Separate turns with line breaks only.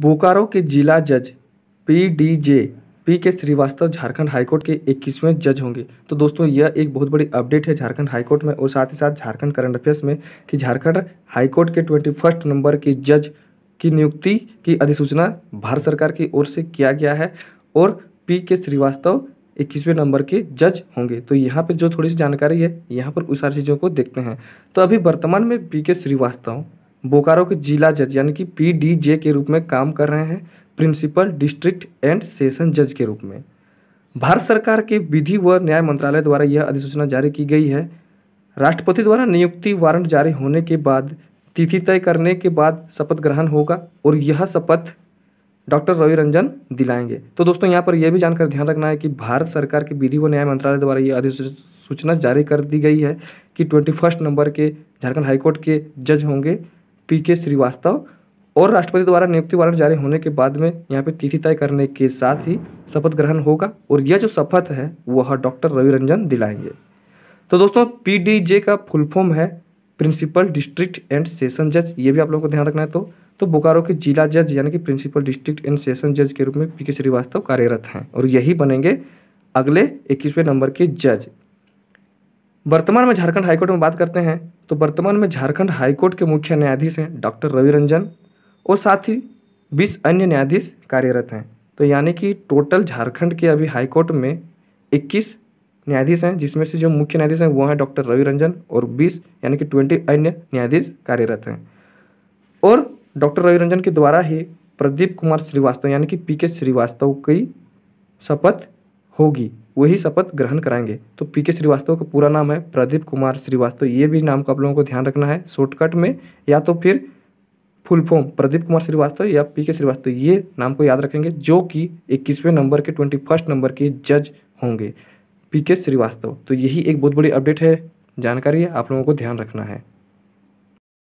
बोकारो के जिला जज पी डी जे पी के श्रीवास्तव झारखंड हाईकोर्ट के इक्कीसवें जज होंगे तो दोस्तों यह एक बहुत बड़ी अपडेट है झारखंड हाईकोर्ट में और साथ ही साथ झारखंड करंट अफेयर्स में कि झारखंड हाईकोर्ट के ट्वेंटी फर्स्ट नंबर के जज की नियुक्ति की अधिसूचना भारत सरकार की ओर से किया गया है और पी के श्रीवास्तव इक्कीसवें नंबर के जज होंगे तो यहाँ पर जो थोड़ी सी जानकारी है यहाँ पर उस सारी चीज़ों को देखते हैं तो अभी वर्तमान में पी के श्रीवास्तव बोकारो के जिला जज यानी कि पीडीजे के रूप में काम कर रहे हैं प्रिंसिपल डिस्ट्रिक्ट एंड सेशन जज के रूप में भारत सरकार के विधि व न्याय मंत्रालय द्वारा यह अधिसूचना जारी की गई है राष्ट्रपति द्वारा नियुक्ति वारंट जारी होने के बाद तिथि तय करने के बाद शपथ ग्रहण होगा और यह शपथ डॉक्टर रवि रंजन दिलाएंगे तो दोस्तों यहाँ पर यह भी जानकर ध्यान रखना है कि भारत सरकार के विधि व न्याय मंत्रालय द्वारा यह अधिसूचना जारी कर दी गई है कि ट्वेंटी फर्स्ट नंबर के झारखंड हाईकोर्ट के जज होंगे पी के श्रीवास्तव और राष्ट्रपति द्वारा नियुक्ति वारंट जारी होने के बाद में यहाँ पे तिथि तय करने के साथ ही शपथ ग्रहण होगा और यह जो शपथ है वह डॉक्टर रवि रंजन दिलाएंगे तो दोस्तों पीडीजे का फुल फॉर्म है प्रिंसिपल डिस्ट्रिक्ट एंड सेशन जज ये भी आप लोगों को ध्यान रखना है तो तो बोकारो के जिला जज यानी कि प्रिंसिपल डिस्ट्रिक्ट एंड सेशन जज के रूप में पी के श्रीवास्तव कार्यरत हैं और यही बनेंगे अगले इक्कीसवें नंबर के जज वर्तमान में झारखंड हाईकोर्ट में बात करते हैं तो वर्तमान में झारखंड हाईकोर्ट के मुख्य न्यायाधीश हैं डॉक्टर रवि रंजन और साथ ही बीस अन्य न्यायाधीश कार्यरत हैं तो यानी कि टोटल झारखंड के अभी हाईकोर्ट में इक्कीस न्यायाधीश हैं जिसमें से जो मुख्य न्यायाधीश हैं वो हैं डॉक्टर रवि रंजन और बीस यानी कि ट्वेंटी अन्य न्यायाधीश कार्यरत हैं और डॉक्टर रवि रंजन के द्वारा ही प्रदीप कुमार श्रीवास्तव यानी कि पी के श्रीवास्तव की शपथ होगी वही शपथ ग्रहण कराएंगे तो पी के श्रीवास्तव का पूरा नाम है प्रदीप कुमार श्रीवास्तव ये भी नाम का आप लोगों को ध्यान रखना है शॉर्टकट में या तो फिर फुल फॉर्म प्रदीप कुमार श्रीवास्तव या पी के श्रीवास्तव ये नाम को याद रखेंगे जो कि इक्कीसवें नंबर के ट्वेंटी फर्स्ट नंबर के जज होंगे पी के श्रीवास्तव तो यही एक बहुत बड़ी अपडेट है जानकारी है आप लोगों को ध्यान रखना है